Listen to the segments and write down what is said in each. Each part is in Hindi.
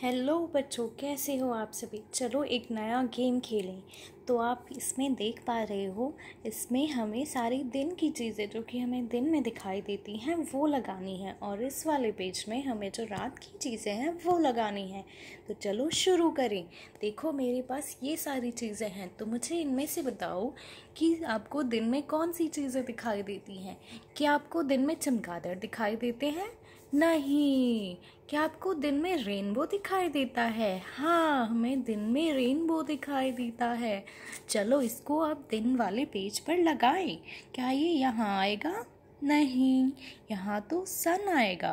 हेलो बच्चों कैसे हो आप सभी चलो एक नया गेम खेलें तो आप इसमें देख पा रहे हो इसमें हमें सारी दिन की चीज़ें जो कि हमें दिन में दिखाई देती हैं वो लगानी है और इस वाले पेज में हमें जो रात की चीज़ें हैं वो लगानी है तो चलो शुरू करें देखो मेरे पास ये सारी चीज़ें हैं तो मुझे इनमें से बताओ कि आपको दिन में कौन सी चीज़ें दिखाई देती हैं क्या आपको दिन में चमकादड़ दिखाई देते हैं नहीं क्या आपको दिन में रेनबो दिखाई देता है हाँ हमें दिन में रेनबो दिखाई देता है चलो इसको आप दिन वाले पेज पर लगाएं क्या ये यहाँ आएगा नहीं यहाँ तो सन आएगा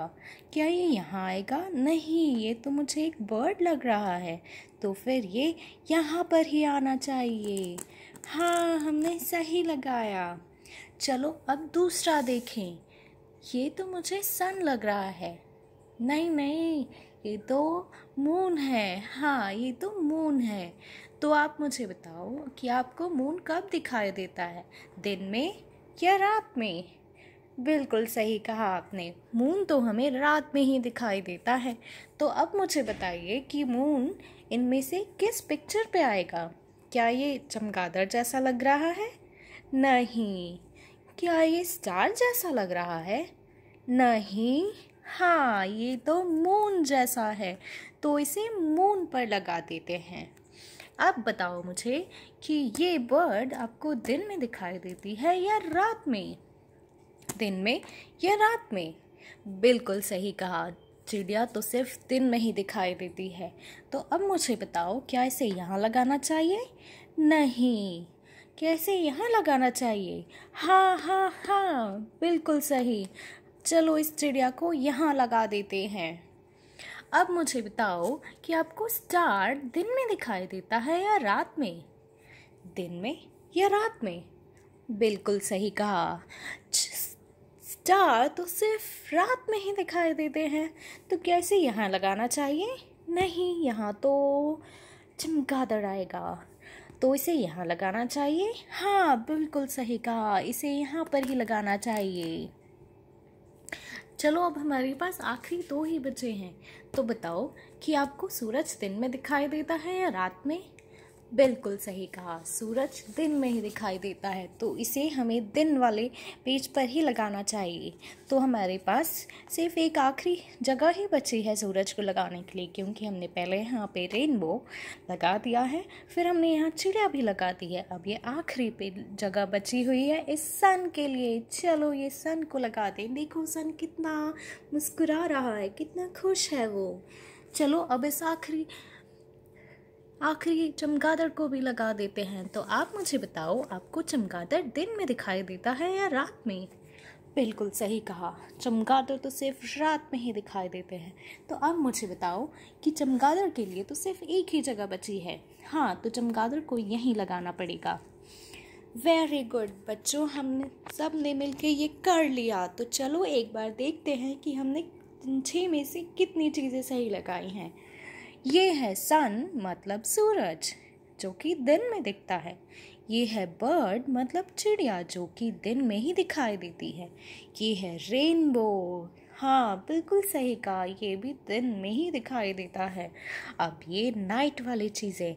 क्या ये यहाँ आएगा नहीं ये तो मुझे एक बर्ड लग रहा है तो फिर ये यहाँ पर ही आना चाहिए हाँ हमने सही लगाया चलो अब दूसरा देखें ये तो मुझे सन लग रहा है नहीं नहीं ये तो मून है हाँ ये तो मून है तो आप मुझे बताओ कि आपको मून कब दिखाई देता है दिन में या रात में बिल्कुल सही कहा आपने मून तो हमें रात में ही दिखाई देता है तो अब मुझे बताइए कि मून इनमें से किस पिक्चर पे आएगा क्या ये चमगादड़ जैसा लग रहा है नहीं क्या ये स्टार जैसा लग रहा है नहीं हाँ ये तो मून जैसा है तो इसे मून पर लगा देते हैं अब बताओ मुझे कि ये बर्ड आपको दिन में दिखाई देती है या रात में दिन में या रात में बिल्कुल सही कहा चिड़िया तो सिर्फ दिन में ही दिखाई देती है तो अब मुझे बताओ क्या इसे यहाँ लगाना चाहिए नहीं कैसे यहाँ लगाना चाहिए हाँ हाँ हाँ बिल्कुल सही चलो इस चिड़िया को यहाँ लगा देते हैं अब मुझे बताओ कि आपको स्टार दिन में दिखाई देता है या रात में दिन में या रात में बिल्कुल सही कहा स्टार तो सिर्फ रात में ही दिखाई देते हैं तो कैसे यहाँ लगाना चाहिए नहीं यहाँ तो चमकादड़ आएगा तो इसे यहाँ लगाना चाहिए हाँ बिल्कुल सही कहा इसे यहाँ पर ही लगाना चाहिए चलो अब हमारे पास आखिरी दो ही बचे हैं तो बताओ कि आपको सूरज दिन में दिखाई देता है या रात में बिल्कुल सही कहा सूरज दिन में ही दिखाई देता है तो इसे हमें दिन वाले पेज पर ही लगाना चाहिए तो हमारे पास सिर्फ एक आखिरी जगह ही बची है सूरज को लगाने के लिए क्योंकि हमने पहले यहाँ पे रेनबो लगा दिया है फिर हमने यहाँ चिड़िया भी लगा दी है अब ये आखिरी पे जगह बची हुई है इस सन के लिए चलो ये सन को लगा दें देखो सन कितना मुस्कुरा रहा है कितना खुश है वो चलो अब इस आखिरी आखिरी चमगादड़ को भी लगा देते हैं तो आप मुझे बताओ आपको चमगादड़ दिन में दिखाई देता है या रात में बिल्कुल सही कहा चमगादड़ तो सिर्फ रात में ही दिखाई देते हैं तो अब मुझे बताओ कि चमगादड़ के लिए तो सिर्फ एक ही जगह बची है हाँ तो चमगादड़ को यहीं लगाना पड़ेगा वेरी गुड बच्चों हमने सब ने मिल के ये कर लिया तो चलो एक बार देखते हैं कि हमने छः में से कितनी चीज़ें सही लगाई हैं ये है सन मतलब सूरज जो कि दिन में दिखता है ये है बर्ड मतलब चिड़िया जो कि दिन में ही दिखाई देती है ये है रेनबो हाँ बिल्कुल सही कहा ये भी दिन में ही दिखाई देता है अब ये नाइट वाली चीज़ें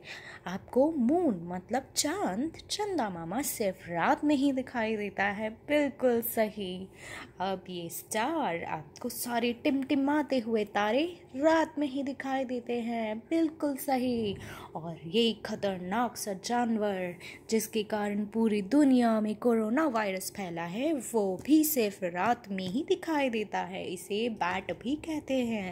आपको मून मतलब चांद चंदा मामा सिर्फ रात में ही दिखाई देता है बिल्कुल सही अब ये स्टार आपको सारे टिमटिमाते हुए तारे रात में ही दिखाई देते हैं बिल्कुल सही और ये खतरनाक सा जानवर जिसके कारण पूरी दुनिया में कोरोना वायरस फैला है वो भी सिर्फ रात में ही दिखाई देता है इसे बैट भी कहते हैं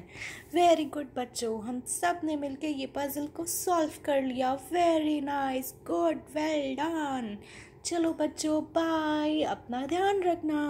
वेरी गुड बच्चों हम सब ने मिलकर ये पजल को सॉल्व कर लिया very nice good well done चलो बच्चों बाय अपना ध्यान रखना